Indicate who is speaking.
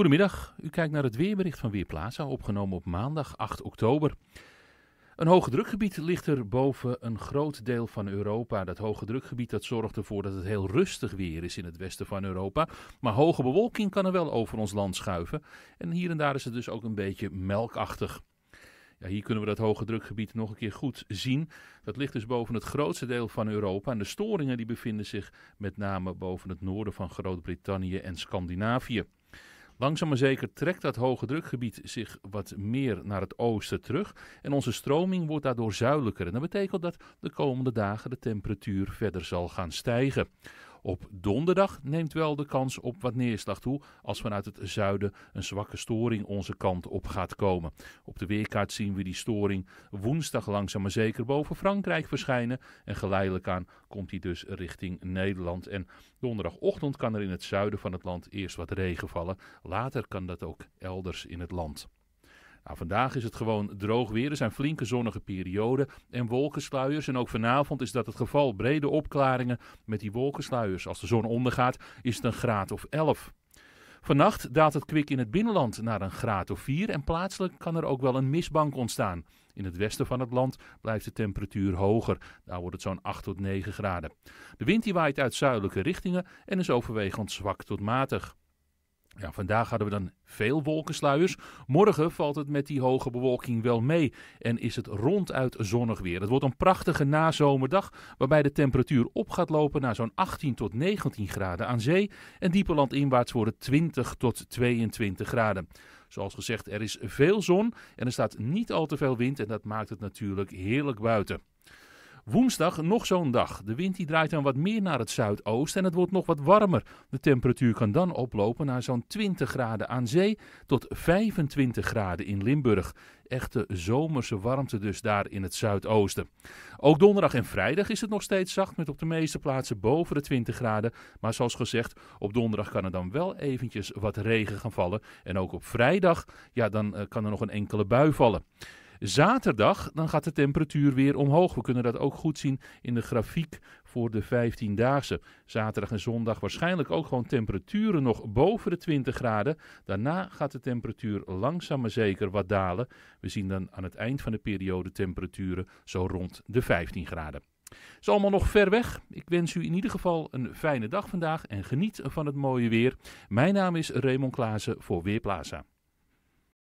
Speaker 1: Goedemiddag, u kijkt naar het weerbericht van Weerplaza, opgenomen op maandag 8 oktober. Een hoge drukgebied ligt er boven een groot deel van Europa. Dat hoge drukgebied dat zorgt ervoor dat het heel rustig weer is in het westen van Europa. Maar hoge bewolking kan er wel over ons land schuiven. En hier en daar is het dus ook een beetje melkachtig. Ja, hier kunnen we dat hoge drukgebied nog een keer goed zien. Dat ligt dus boven het grootste deel van Europa. En de storingen die bevinden zich met name boven het noorden van Groot-Brittannië en Scandinavië. Langzaam maar zeker trekt dat hoge drukgebied zich wat meer naar het oosten terug en onze stroming wordt daardoor zuidelijker. En dat betekent dat de komende dagen de temperatuur verder zal gaan stijgen. Op donderdag neemt wel de kans op wat neerslag toe als vanuit het zuiden een zwakke storing onze kant op gaat komen. Op de weerkaart zien we die storing woensdag langzaam maar zeker boven Frankrijk verschijnen en geleidelijk aan komt die dus richting Nederland. En donderdagochtend kan er in het zuiden van het land eerst wat regen vallen. Later kan dat ook elders in het land. Nou, vandaag is het gewoon droog weer. Er zijn flinke zonnige perioden en wolkensluiers. En ook vanavond is dat het geval. Brede opklaringen met die wolkensluiers. Als de zon ondergaat is het een graad of 11. Vannacht daalt het kwik in het binnenland naar een graad of 4 en plaatselijk kan er ook wel een misbank ontstaan. In het westen van het land blijft de temperatuur hoger. Daar wordt het zo'n 8 tot 9 graden. De wind die waait uit zuidelijke richtingen en is overwegend zwak tot matig. Ja, vandaag hadden we dan veel wolkensluiers. Morgen valt het met die hoge bewolking wel mee en is het ronduit zonnig weer. Het wordt een prachtige nazomerdag waarbij de temperatuur op gaat lopen naar zo'n 18 tot 19 graden aan zee. En dieper landinwaarts worden 20 tot 22 graden. Zoals gezegd, er is veel zon en er staat niet al te veel wind en dat maakt het natuurlijk heerlijk buiten. Woensdag nog zo'n dag. De wind die draait dan wat meer naar het zuidoosten en het wordt nog wat warmer. De temperatuur kan dan oplopen naar zo'n 20 graden aan zee tot 25 graden in Limburg. Echte zomerse warmte dus daar in het zuidoosten. Ook donderdag en vrijdag is het nog steeds zacht met op de meeste plaatsen boven de 20 graden. Maar zoals gezegd, op donderdag kan er dan wel eventjes wat regen gaan vallen. En ook op vrijdag, ja dan eh, kan er nog een enkele bui vallen. Zaterdag dan gaat de temperatuur weer omhoog. We kunnen dat ook goed zien in de grafiek voor de 15-daagse. Zaterdag en zondag waarschijnlijk ook gewoon temperaturen nog boven de 20 graden. Daarna gaat de temperatuur langzaam maar zeker wat dalen. We zien dan aan het eind van de periode temperaturen zo rond de 15 graden. Het is allemaal nog ver weg. Ik wens u in ieder geval een fijne dag vandaag en geniet van het mooie weer. Mijn naam is Raymond Klaassen voor Weerplaza.